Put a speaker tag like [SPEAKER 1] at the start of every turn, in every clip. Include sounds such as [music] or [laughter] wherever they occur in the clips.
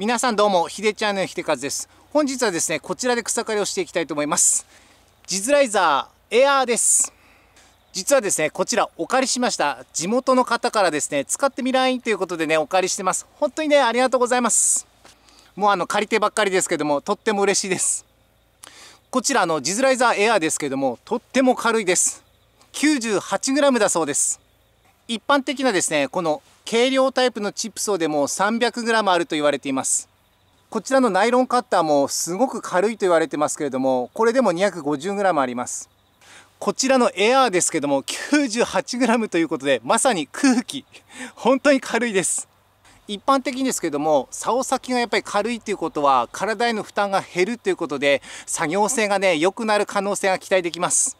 [SPEAKER 1] 皆さんどうもひでちゃんのひでかずです本日はですねこちらで草刈りをしていきたいと思いますジズライザーエアーです実はですねこちらお借りしました地元の方からですね使ってみないということでねお借りしてます本当にねありがとうございますもうあの借り手ばっかりですけどもとっても嬉しいですこちらのジズライザーエアーですけどもとっても軽いです 98g だそうです一般的なですねこの軽量タイプのチップソーでも 300g あると言われていますこちらのナイロンカッターもすごく軽いと言われてますけれどもこれでも 250g ありますこちらのエアーですけども 98g ということでまさに空気本当に軽いです一般的にですけども竿先がやっぱり軽いっていうことは体への負担が減るということで作業性がね良くなる可能性が期待できます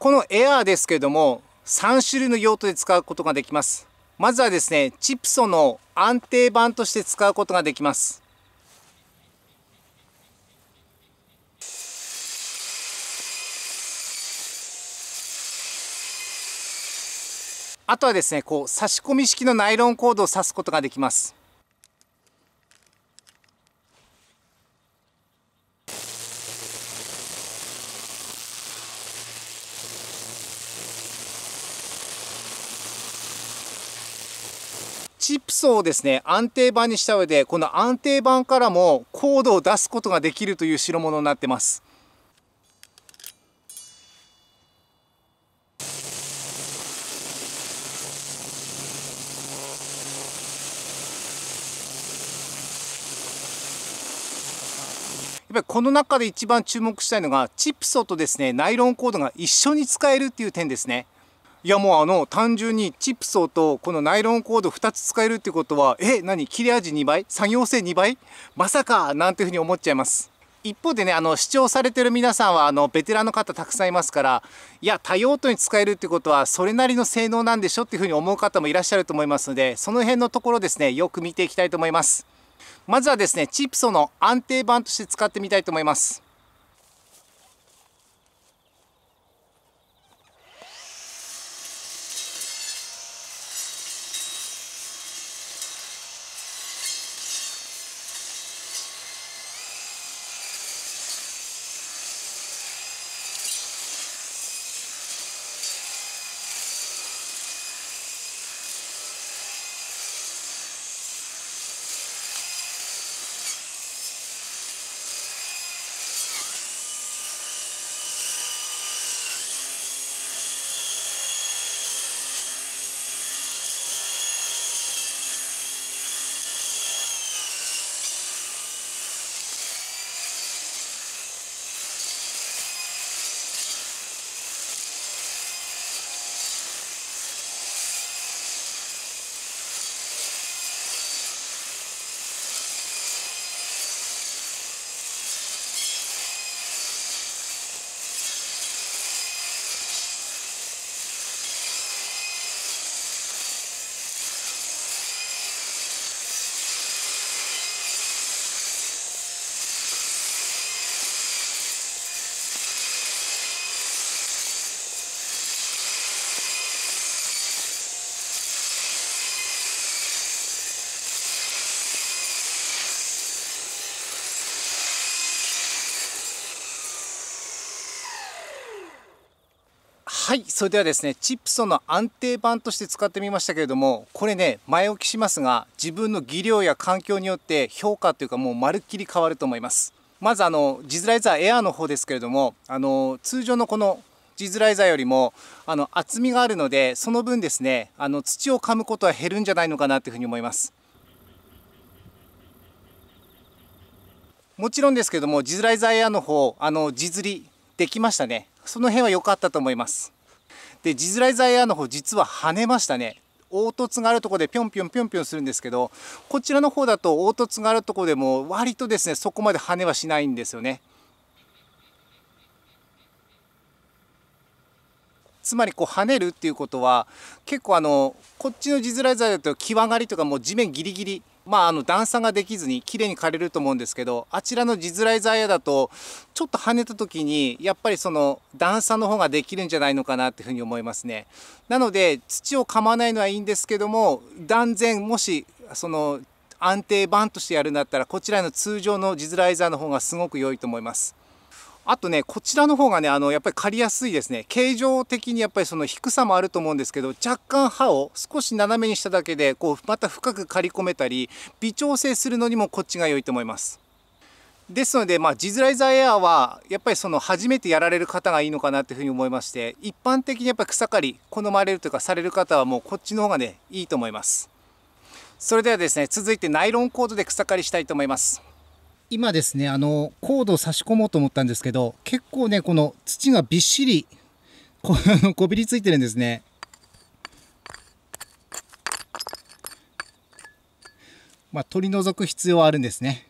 [SPEAKER 1] このエアーですけども3種類の用途で使うことができます。まずはですね、チプソの安定版として使うことができます。あとはですね、こう差し込み式のナイロンコードを刺すことができます。チップスをですね安定板にした上でこの安定板からもコードを出すことができるという代物になってます。やっぱりこの中で一番注目したいのがチップソーとですねナイロンコードが一緒に使えるっていう点ですね。いやもうあの単純にチップソーとこのナイロンコード2つ使えるってことはえ何切れ味2倍作業性2倍まさかなんていうふうに思っちゃいます一方でねあの視聴されてる皆さんはあのベテランの方たくさんいますからいや多用途に使えるってことはそれなりの性能なんでしょっていうふうに思う方もいらっしゃると思いますのでその辺のところですねよく見ていきたいと思いますまずはですねチップソーの安定版として使ってみたいと思いますはいそれではですねチップソンの安定版として使ってみましたけれどもこれね前置きしますが自分の技量や環境によって評価というかもうまるっきり変わると思いますまずあのジズライザーエアーの方ですけれどもあの通常のこのジズライザーよりもあの厚みがあるのでその分ですねあの土を噛むことは減るんじゃないのかなというふうに思いますもちろんですけどもジズライザーエアーの方あの地釣りできましたねその辺は良かったと思います。で地雷ザイーの方実は跳ねましたね凹凸があるとこでぴょんぴょんぴょんぴょんするんですけどこちらの方だと凹凸があるとこでも割とですねそこまで跳ねはしないんですよねつまりこう跳ねるっていうことは結構あのこっちの地づらい材だと際がりとかもう地面ギリギリまあ、あの段差ができずに綺麗に枯れると思うんですけどあちらの地づらいザヤだとちょっと跳ねた時にやっぱりその段差の方ができるんじゃないのかなっていうふうに思いますね。なので土を噛まないのはいいんですけども断然もしその安定版としてやるんだったらこちらの通常の地づらいザの方がすごく良いと思います。あとねこちらの方がねあのやっぱり刈りやすいですね形状的にやっぱりその低さもあると思うんですけど若干刃を少し斜めにしただけでこうまた深く刈り込めたり微調整するのにもこっちが良いと思いますですので、まあ、ジズライザーエアーはやっぱりその初めてやられる方がいいのかなというふうに思いまして一般的にやっぱり草刈り好まれるというかされる方はもうこっちの方がねいいと思いますそれではですね続いてナイロンコードで草刈りしたいと思います今ですねあのコードを差し込もうと思ったんですけど結構ねこの土がびっしりこ [laughs] こびりついてるんですねまあ取り除く必要はあるんですね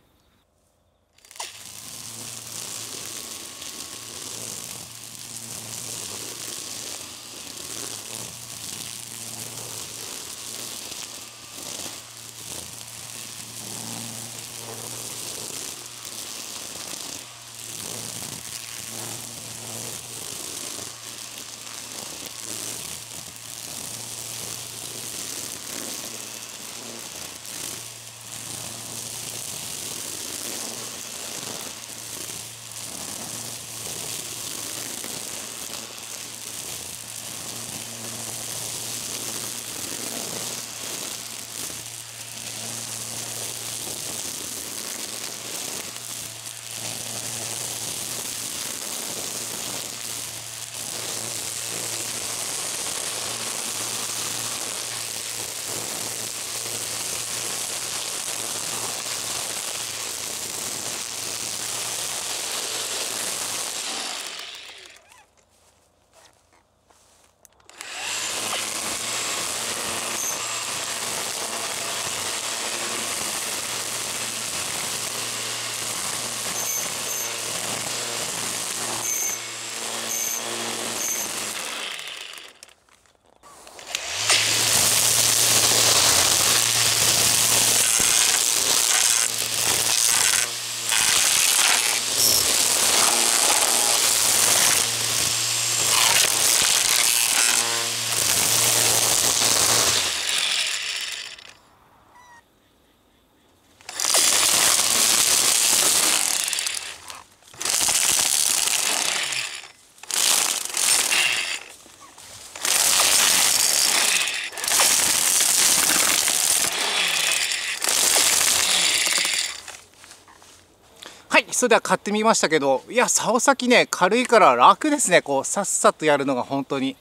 [SPEAKER 1] ストでは買ってみましたけどいや竿先ね軽いから楽ですねこうさっさとやるのが本当に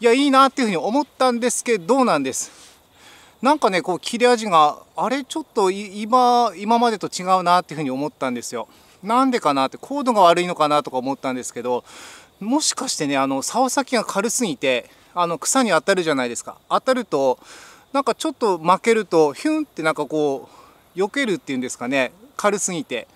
[SPEAKER 1] いやいいなっていうふうに思ったんですけどなんですなんかねこう切れ味があれちょっと今今までと違うなっていうふうに思ったんですよなんでかなってコードが悪いのかなとか思ったんですけどもしかしてねあの竿先が軽すぎてあの草に当たるじゃないですか当たるとなんかちょっと負けるとヒュンってなんかこう避けるっていうんですかね軽すぎて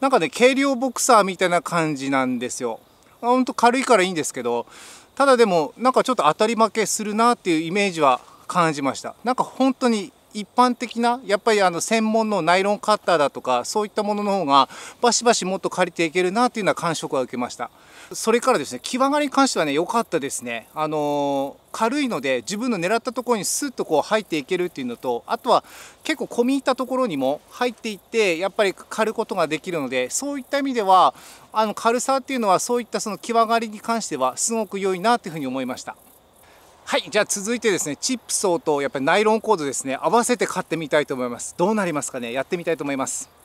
[SPEAKER 1] なんかね軽量ボクサーみたいな感じなんですよほんと軽いからいいんですけどただでもなんかちょっと当たり負けするなっていうイメージは感じましたなんか本当に一般的なやっぱりあの専門のナイロンカッターだとかそういったものの方がバシバシもっと借りていけるなというような感触は受けましたそれからですね際場がに関してはね良かったですねあのー、軽いので自分の狙ったところにスッとこう入っていけるっていうのとあとは結構込み入ったところにも入っていってやっぱり刈ることができるのでそういった意味ではあの軽さっていうのはそういったその際狩りに関してはすごく良いなというふうに思いました。はい、じゃあ続いてですね、チップ層とやっぱりナイロンコードですね、合わせて買ってみたいと思います。どうなりますかね、やってみたいと思います。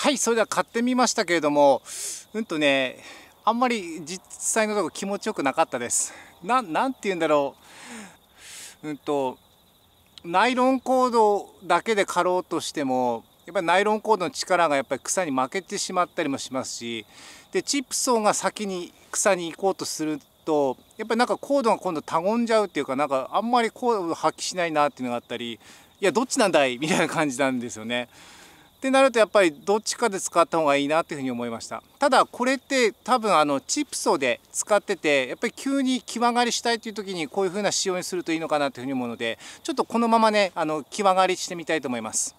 [SPEAKER 1] はいそれでは買ってみましたけれどもうんとねあんまり実際のとこ気持ちよくなかったですななんて言うんだろううんとナイロンコードだけで刈ろうとしてもやっぱりナイロンコードの力がやっぱり草に負けてしまったりもしますしでチップソーが先に草に行こうとするとやっぱりなんかコードが今度たごんじゃうっていうかなんかあんまりコードを発揮しないなっていうのがあったりいやどっちなんだいみたいな感じなんですよね。ってなるとやっぱりどっちかで使った方がいいなというふうに思いましたただこれって多分あのチップソーで使っててやっぱり急に気上がりしたいという時にこういうふうな仕様にするといいのかなというふうに思うのでちょっとこのままねあの気まがりしてみたいと思います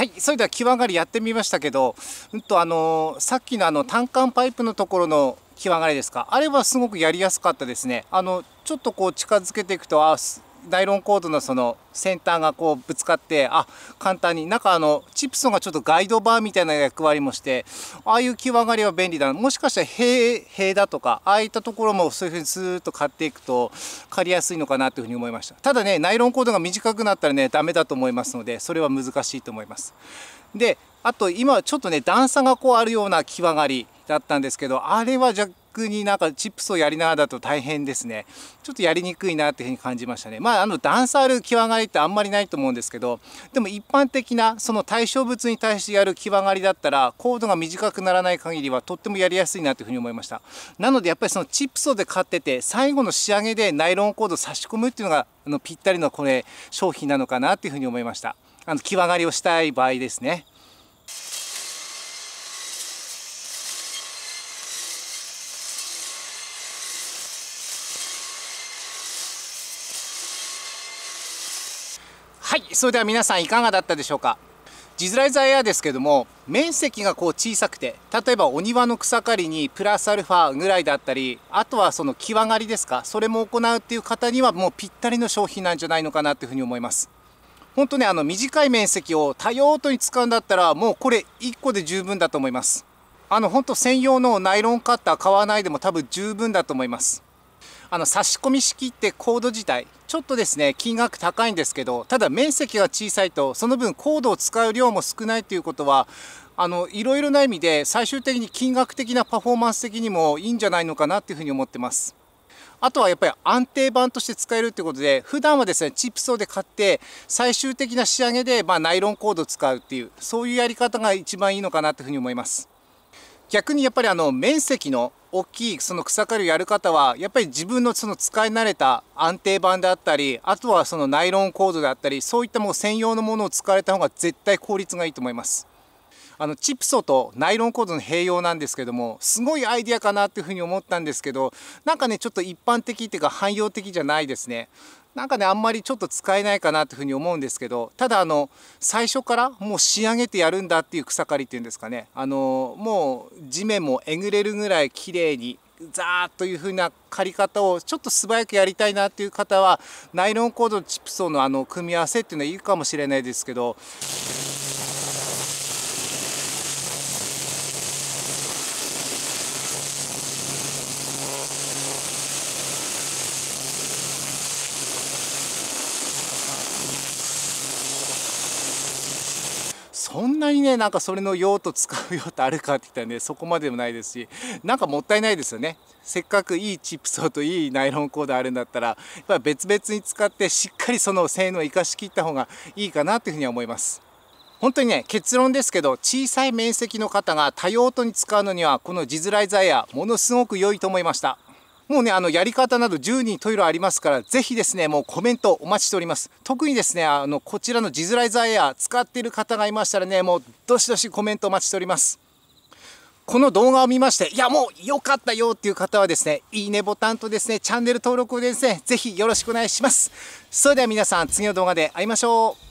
[SPEAKER 1] はい、それでは木上がりやってみましたけど、うんとあのー、さっきのあの単管パイプのところの木上がりですか、あれはすごくやりやすかったですね。あのちょっとこう近づけていくと、あナイロンコードのその先端がこうぶつかってあ簡単になんかあのチップソンがちょっとガイドバーみたいな役割もしてああいう際上がりは便利だなもしかしたら塀塀だとかああいったところもそういうふうにずーと買っていくと借りやすいのかなというふうに思いましたただねナイロンコードが短くなったらねダメだと思いますのでそれは難しいと思いますであと今ちょっとね段差がこうあるような際上がりだったんですけどあれは若クになんかチップスをやりながらだと大変ですねちょっとやりにくいなっていうふうに感じましたねまああの段差ある際がりってあんまりないと思うんですけどでも一般的なその対象物に対してやる際がりだったらコードが短くならない限りはとってもやりやすいなというふうに思いましたなのでやっぱりそのチップソで買ってて最後の仕上げでナイロンコード差し込むっていうのがあのぴったりのこれ商品なのかなっていうふうに思いましたあの際がりをしたい場合ですねはいそれでは皆さんいかがだったでしょうかジズライザーエアですけども面積がこう小さくて例えばお庭の草刈りにプラスアルファぐらいだったりあとはその際刈りですかそれも行うっていう方にはもうぴったりの商品なんじゃないのかなっていうふうに思います本当ねあの短い面積を多用途に使うんだったらもうこれ1個で十分だと思いますあの本当専用のナイロンカッター買わないでも多分十分だと思いますあの差し込み式ってコード自体ちょっとですね金額高いんですけどただ面積が小さいとその分コードを使う量も少ないということはあのいろいろな意味で最終的に金額的なパフォーマンス的にもいいんじゃないのかなっていうふうに思ってます。あとはやっぱり安定版として使えるってことで、普段はですね、チップーで買って、最終的な仕上げで、まナイロンコードを使うっていう、そういうやり方が一番いいのかなというふうに思います。逆にやっぱりあの面積の大きいその草刈りをやる方はやっぱり自分のその使い慣れた安定板であったりあとはそのナイロンコードであったりそういったもう専用のものを使われた方が絶対効率がいいと思います。あのチプソとナイロンコードの併用なんですけどもすごいアイデアかなっていうふうに思ったんですけどなんかねちょっと一般的っていうか汎用的じゃないですねなんかねあんまりちょっと使えないかなというふうに思うんですけどただあの最初からもう仕上げてやるんだっていう草刈りっていうんですかねあのもう地面もえぐれるぐらい綺麗にザーッという風な刈り方をちょっと素早くやりたいなっていう方はナイロンコードチップーのあの組み合わせっていうのはいいかもしれないですけど。そんなにねなんかそれの用途使う用途あるかって言ったらねそこまでもないですしなんかもったいないですよねせっかくいいチップソーといいナイロンコードあるんだったらやっぱ別々に使ってしっかりその性能を生かしきった方がいいかなというふうには思います本当にね結論ですけど小さい面積の方が多用途に使うのにはこの地イザイ材やものすごく良いと思いましたもうね、あの、やり方など10人トイレありますから、ぜひですね、もうコメントお待ちしております。特にですね、あの、こちらのジズライザーエア使っている方がいましたらね、もう、どしどしコメントお待ちしております。この動画を見まして、いや、もう良かったよっていう方はですね、いいねボタンとですね、チャンネル登録をですね、ぜひよろしくお願いします。それでは皆さん、次の動画で会いましょう。